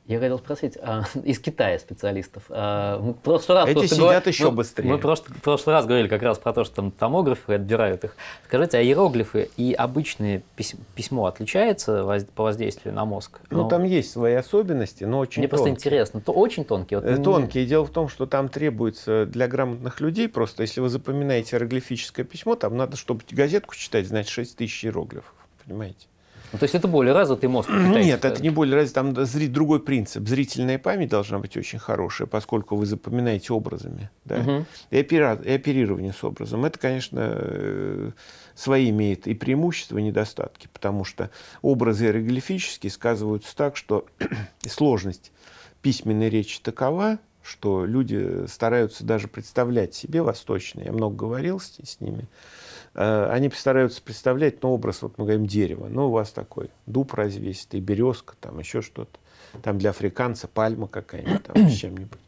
Я хотел спросить, а, *laughs* из Китая специалистов. А, мы в прошлый раз Эти сидят говор... еще мы, быстрее. Мы в прошлый, прошлый раз говорили как раз про то, что там томографы отбирают их. Скажите, а иероглифы и обычное письмо, письмо отличается воз... по воздействию на мозг? Ну, ну там есть свои особенности, но очень Мне тонкие. просто интересно. То очень тонкие. Вот... Э, тонкие. Дело в том, что там требуется для грамотных людей просто, если вы запоминаете иероглифическое письмо, там надо, чтобы газетку читать, значит, 6 тысяч иероглифов. Понимаете? Ну, то есть это более развитый мозг? Нет, это не более развитый, там зрит другой принцип. Зрительная память должна быть очень хорошая, поскольку вы запоминаете образами. Да? Угу. И, опера... и оперирование с образом. Это, конечно, э, свои имеет и преимущества, и недостатки, потому что образы иероглифические сказываются так, что *clears throat* сложность письменной речи такова, что люди стараются даже представлять себе восточные. Я много говорил с, с ними Э, они стараются представлять ну, образ, вот мы говорим, дерево. Ну, у вас такой дуб развесистый, березка, там еще что-то. Там для африканца пальма какая-нибудь, там с чем-нибудь.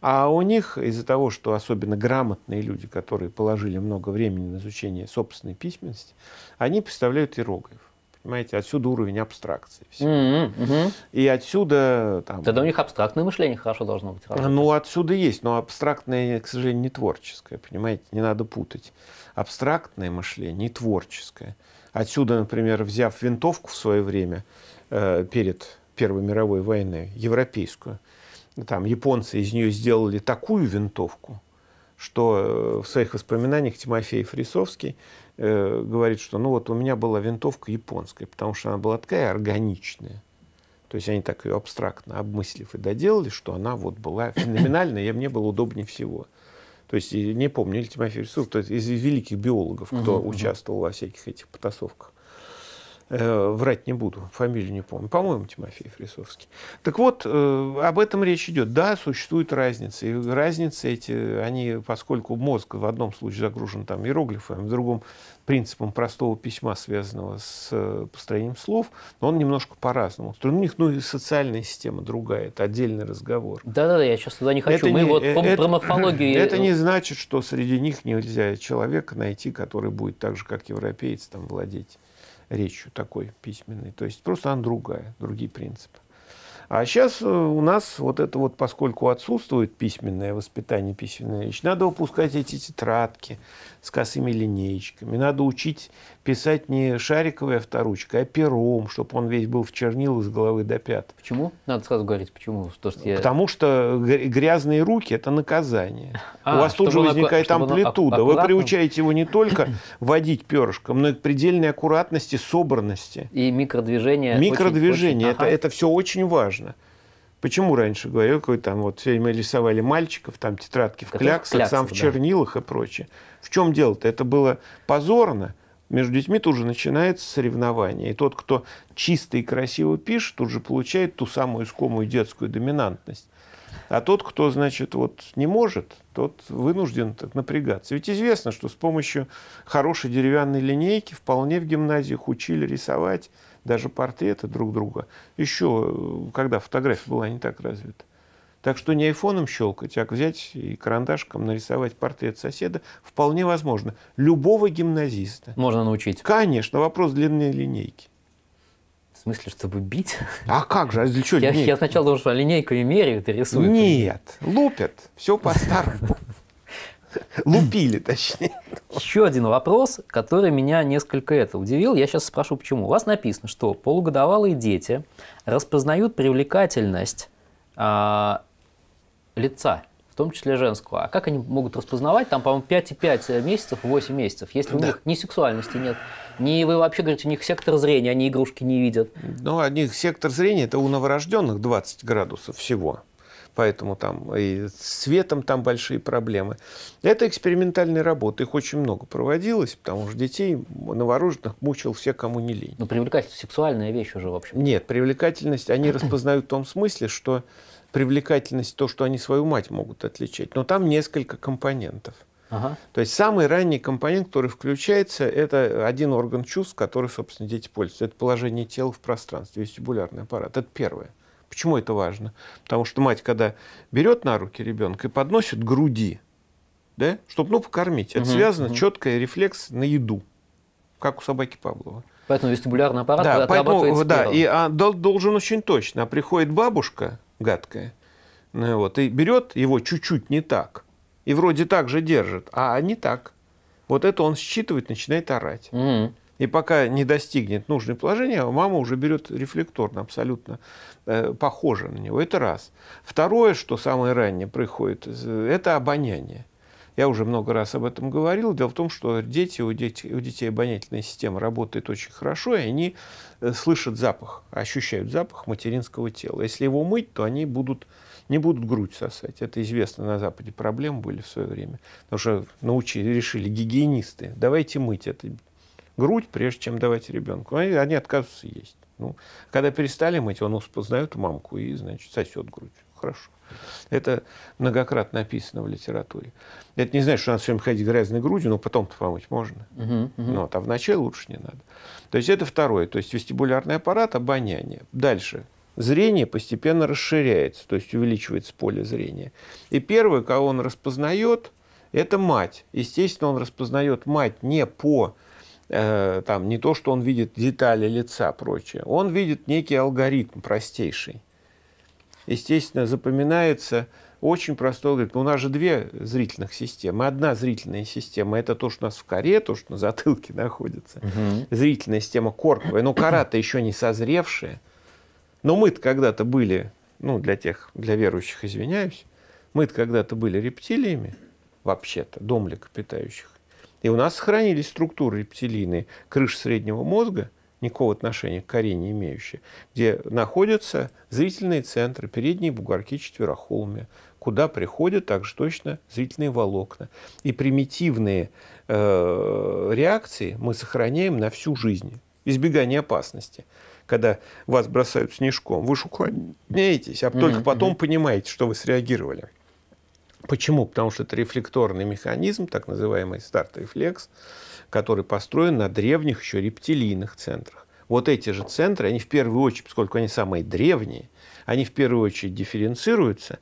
А у них из-за того, что особенно грамотные люди, которые положили много времени на изучение собственной письменности, они представляют иероглифы. Понимаете, отсюда уровень абстракции. Mm-hmm. И отсюда... Там, Тогда у них абстрактное мышление хорошо должно быть. Хорошо. Ну, отсюда есть, но абстрактное, к сожалению, не творческое, понимаете, не надо путать. Абстрактное мышление не творческое. Отсюда, например, взяв винтовку в свое время э, перед Первой мировой войной, европейскую, там японцы из нее сделали такую винтовку, что э, в своих воспоминаниях Тимофей Фрисовский э, говорит, что ну вот у меня была винтовка японская, потому что она была такая органичная. То есть они так ее абстрактно обмыслив и доделали, что она вот была феноменальная, и мне было удобнее всего. То есть, не помню, или Тимофей Ресурс, то есть из великих биологов, кто угу, участвовал угу. во всяких этих потасовках. Э, врать не буду, фамилию не помню, по-моему, Тимофей Фрисовский. Так вот, э, об этом речь идет. Да, существуют разницы. И разницы эти, они, поскольку мозг в одном случае загружен там иероглифами, в другом принципом простого письма, связанного с э, построением слов, но он немножко по-разному устроен. У них, ну, и социальная система другая, это отдельный разговор. Да-да-да, я сейчас туда не хочу. Это Мы не, вот это, про морфологию... *clears throat* Это не значит, что среди них нельзя человека найти, который будет так же, как европеец, там, владеть речью такой письменной. То есть просто она другая, другие принципы. А сейчас э, у нас вот это вот, поскольку отсутствует письменное воспитание, письменная речь, надо выпускать эти тетрадки, с косыми линеечками. Надо учить писать не шариковой авторучкой, а пером, чтобы он весь был в чернилах с головы до пят. Почему? Надо сразу говорить, почему. То, что я... Потому что грязные руки – это наказание. А, У вас тут же возникает он, амплитуда. Ак- Вы приучаете его не только *clears throat* водить перышком, но и к предельной аккуратности, собранности. И микродвижения. Микродвижения. Очень, очень... Это, ага. это все очень важно. Почему раньше говорил, какой там вот все время рисовали мальчиков, там тетрадки в Которых кляксах, кляксах, сам в чернилах и прочее. В чем дело-то? Это было позорно. Между детьми тоже начинается соревнование. И тот, кто чисто и красиво пишет, тут же получает ту самую искомую детскую доминантность. А тот, кто, значит, вот не может, тот вынужден так напрягаться. Ведь известно, что с помощью хорошей деревянной линейки вполне в гимназиях учили рисовать даже портреты друг друга. Еще э, когда фотография была не так развита. Так что не айфоном щелкать, а взять и карандашком нарисовать портрет соседа вполне возможно. Любого гимназиста. Можно научить. Конечно, вопрос длинной линейки. В смысле, чтобы бить? А как же? А для чего я, линейка? я сначала думал, что линейкой меряют и рисуют. Нет, лупят. Все по-старому. *laughs* Лупили, точнее еще один вопрос, который меня несколько это удивил. Я сейчас спрошу, почему. У вас написано, что полугодовалые дети распознают привлекательность э, лица, в том числе женского. А как они могут распознавать? Там, по-моему, 5,5 месяцев, 8 месяцев, если да. у них ни сексуальности нет. Не вы вообще говорите, у них сектор зрения, они игрушки не видят. Ну, у них сектор зрения это у новорожденных 20 градусов всего поэтому там и светом там большие проблемы. Это экспериментальные работы, их очень много проводилось, потому что детей новорожденных мучил все, кому не лень. Но ну, привлекательность сексуальная вещь уже, в общем. Нет, привлекательность они распознают в том смысле, что привлекательность то, что они свою мать могут отличать. Но там несколько компонентов. Ага. То есть самый ранний компонент, который включается, это один орган чувств, который, собственно, дети пользуются. Это положение тела в пространстве, вестибулярный аппарат. Это первое. Почему это важно? Потому что мать, когда берет на руки ребенка и подносит к груди, да, чтобы ну покормить, это угу, связано угу. четкая рефлекс на еду, как у собаки Павлова. Поэтому вестибулярный аппарат да, поэтому, Да, и а, должен очень точно. А приходит бабушка гадкая, ну, вот, и берет его чуть-чуть не так, и вроде так же держит, а не так. Вот это он считывает, начинает орать. Угу. И пока не достигнет нужное положения, мама уже берет рефлекторно, абсолютно э, похоже на него. Это раз. Второе, что самое раннее приходит, э, это обоняние. Я уже много раз об этом говорил. Дело в том, что дети, у, детей, у детей обонятельная система работает очень хорошо, и они э, слышат запах, ощущают запах материнского тела. Если его мыть, то они будут, не будут грудь сосать. Это известно на Западе. Проблемы были в свое время. Потому что научили, решили гигиенисты. Давайте мыть это грудь, прежде чем давать ребенку. Они, они отказываются есть. Ну, когда перестали мыть, он узнает мамку и, значит, сосет грудь. Хорошо. Это многократно описано в литературе. Это не значит, что надо все время ходить грязной грудью, но потом-то помыть можно. Угу, угу. Ну, вот, а вначале лучше не надо. То есть это второе. То есть вестибулярный аппарат, обоняние. Дальше. Зрение постепенно расширяется, то есть увеличивается поле зрения. И первое, кого он распознает, это мать. Естественно, он распознает мать не по Э, там не то, что он видит детали лица, прочее. Он видит некий алгоритм простейший. Естественно, запоминается очень простой алгоритм. у нас же две зрительных системы. Одна зрительная система – это то, что у нас в коре, то, что на затылке находится. Угу. Зрительная система корковая. Но кора-то еще не созревшая. Но мы-то когда-то были, ну, для тех, для верующих, извиняюсь, мы-то когда-то были рептилиями, вообще-то, дом и у нас сохранились структуры рептилийные крыш среднего мозга, никакого отношения к коре не имеющие, где находятся зрительные центры, передние бугорки четверохолмия, куда приходят также точно зрительные волокна. И примитивные э, реакции мы сохраняем на всю жизнь. Избегание опасности. Когда вас бросают снежком, вы же уклоняетесь, а только потом понимаете, что вы среагировали. Почему? Потому что это рефлекторный механизм, так называемый старт-рефлекс, который построен на древних еще рептилийных центрах. Вот эти же центры, они в первую очередь, поскольку они самые древние, они в первую очередь дифференцируются,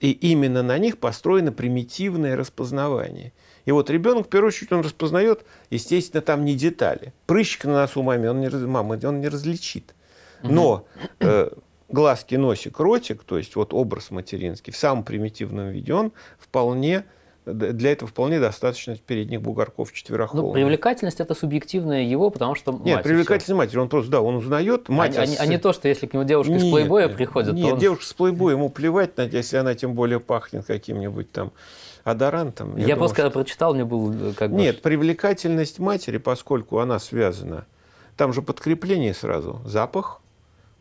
и именно на них построено примитивное распознавание. И вот ребенок, в первую очередь, он распознает, естественно, там не детали. Прыщик на носу маме он не, мама, он не различит. Но э, глазки, носик, ротик, то есть вот образ материнский в самом примитивном виде, он вполне для этого вполне достаточно передних бугорков четверохолов. Ну, привлекательность это субъективная его, потому что мать Нет, привлекательность матери. Он просто, да, он узнает а мать. А, а, а не то, что если к нему девушка нет, из плейбоя приходит. Нет, он... девушка с плейбоя, ему плевать, если она тем более пахнет каким-нибудь там адорантом. Я, я думаю, просто что... когда прочитал, мне был э, как бы... Нет, привлекательность матери, поскольку она связана, там же подкрепление сразу, запах,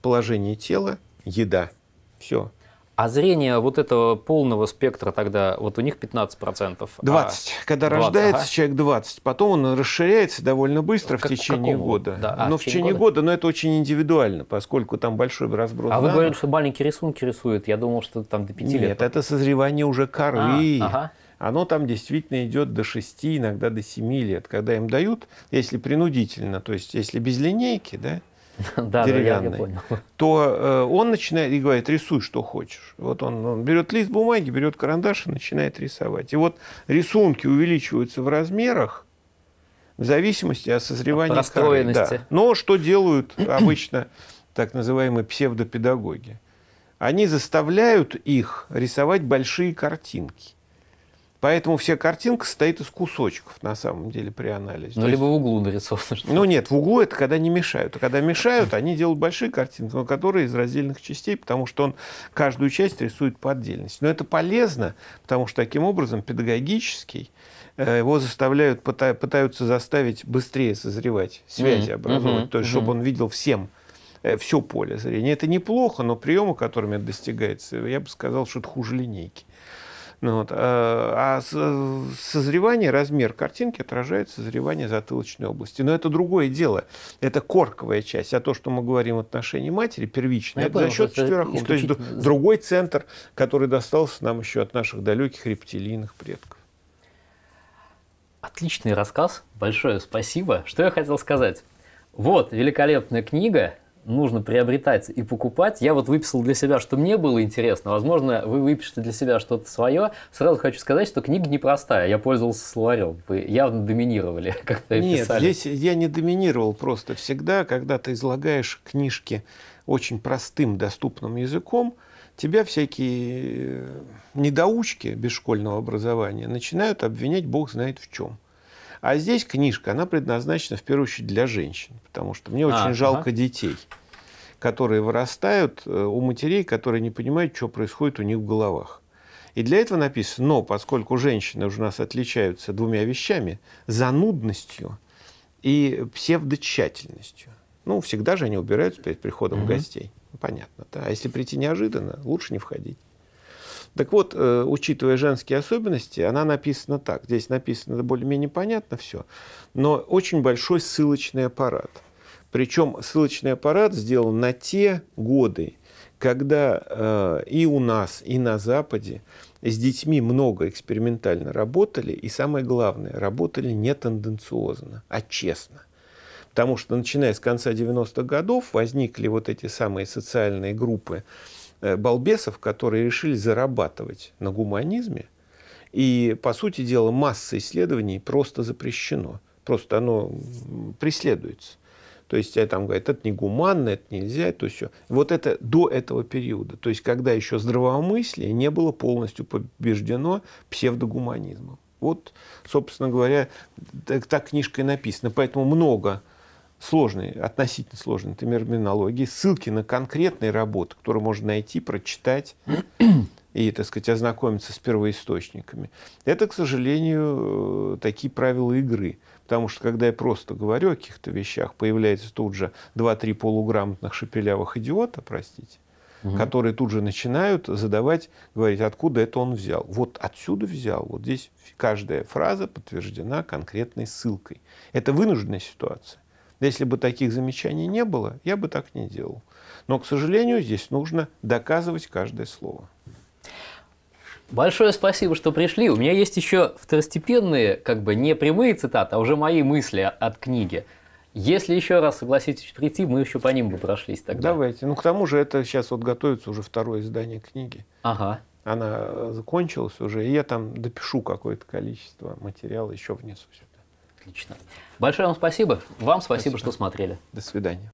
положение тела, еда. Все. А зрение вот этого полного спектра тогда, вот у них 15%. 20. А... Когда 20, рождается ага. человек 20, потом он расширяется довольно быстро как, в течение какому? года. Да. А, но в течение года? года, но это очень индивидуально, поскольку там большой разброс. А данных. вы говорили, что маленькие рисунки рисуют, я думал, что там до 5 Нет, лет. Нет, это созревание уже коры. А, ага. Оно там действительно идет до 6, иногда до 7 лет, когда им дают, если принудительно, то есть если без линейки, да, *laughs* да, деревянный, да, я, я то э, он начинает и говорит, рисуй, что хочешь. Вот он, он берет лист бумаги, берет карандаш и начинает рисовать. И вот рисунки увеличиваются в размерах в зависимости от созревания от коры. Да. Но что делают *clears throat* обычно так называемые псевдопедагоги? Они заставляют их рисовать большие картинки. Поэтому вся картинка состоит из кусочков, на самом деле, при анализе. Ну, либо есть... в углу нарисовано. Что ну, нет, в углу это когда не мешают. А когда мешают, они делают большие картинки, но которые из раздельных частей, потому что он каждую часть рисует по отдельности. Но это полезно, потому что таким образом педагогический э, его заставляют, пытаются заставить быстрее созревать, связи mm-hmm. образовывать. Mm-hmm. То есть, чтобы он видел всем э, все поле зрения. Это неплохо, но приемы, которыми это достигается, я бы сказал, что это хуже линейки. Ну, вот. Э, а э, созревание, размер картинки отражает созревание затылочной области. Но это другое дело. Это корковая часть. А то, что мы говорим в отношении матери, первичное, ну, это понял, за счет четверохов. То есть другой центр, который достался нам еще от наших далеких рептилийных предков. Отличный рассказ. Большое спасибо. Что я хотел сказать? Вот, великолепная книга нужно приобретать и покупать. Я вот выписал для себя, что мне было интересно. Возможно, вы выпишете для себя что-то свое. Сразу хочу сказать, что книга непростая. Я пользовался словарем. Вы явно доминировали, *laughs* то Нет, писали. здесь я не доминировал просто. Всегда, когда ты излагаешь книжки очень простым, доступным языком, тебя всякие э, недоучки без образования начинают обвинять бог знает в чем. А здесь книжка, она предназначена в первую очередь для женщин, потому что мне а, очень жалко ага. детей которые вырастают э, у матерей, которые не понимают, что происходит у них в головах. И для этого написано, но поскольку женщины уже у нас отличаются двумя вещами, занудностью и псевдочательностью. Ну, всегда же они убираются перед приходом mm-hmm. гостей. Понятно, да. А если прийти неожиданно, лучше не входить. Так вот, э, учитывая женские особенности, она написана так. Здесь написано более-менее понятно все, но очень большой ссылочный аппарат – причем ссылочный аппарат сделан на те годы, когда э, и у нас, и на Западе с детьми много экспериментально работали, и самое главное, работали не тенденциозно, а честно. Потому что, начиная с конца 90-х годов, возникли вот эти самые социальные группы э, балбесов, которые решили зарабатывать на гуманизме. И, по сути дела, масса исследований просто запрещено. Просто оно преследуется. То есть я там говорят, это негуманно, это нельзя, то все. Вот это до этого периода, то есть когда еще здравомыслие не было полностью побеждено псевдогуманизмом. Вот, собственно говоря, так, так книжка и написана. Поэтому много сложной, относительно сложной терминологии, ссылки на конкретные работы, которые можно найти, прочитать и, так сказать, ознакомиться с первоисточниками. Это, к сожалению, э, такие правила игры. Потому что, когда я просто говорю о каких-то вещах, появляется тут же 2-3 полуграмотных шепелявых идиота, простите, угу. которые тут же начинают задавать, говорить, откуда это он взял. Вот отсюда взял. Вот здесь каждая фраза подтверждена конкретной ссылкой. Это вынужденная ситуация. Если бы таких замечаний не было, я бы так не делал. Но, к сожалению, здесь нужно доказывать каждое слово. Большое спасибо, что пришли. У меня есть еще второстепенные, как бы не прямые цитаты, а уже мои мысли от книги. Если еще раз согласитесь прийти, мы еще по ним бы прошлись тогда. Давайте. Ну, к тому же, это сейчас вот готовится уже второе издание книги. Ага. Она э, закончилась уже, и я там допишу какое-то количество материала, еще внесу сюда. Отлично. Большое вам спасибо. Вам спасибо, спасибо. что смотрели. До свидания.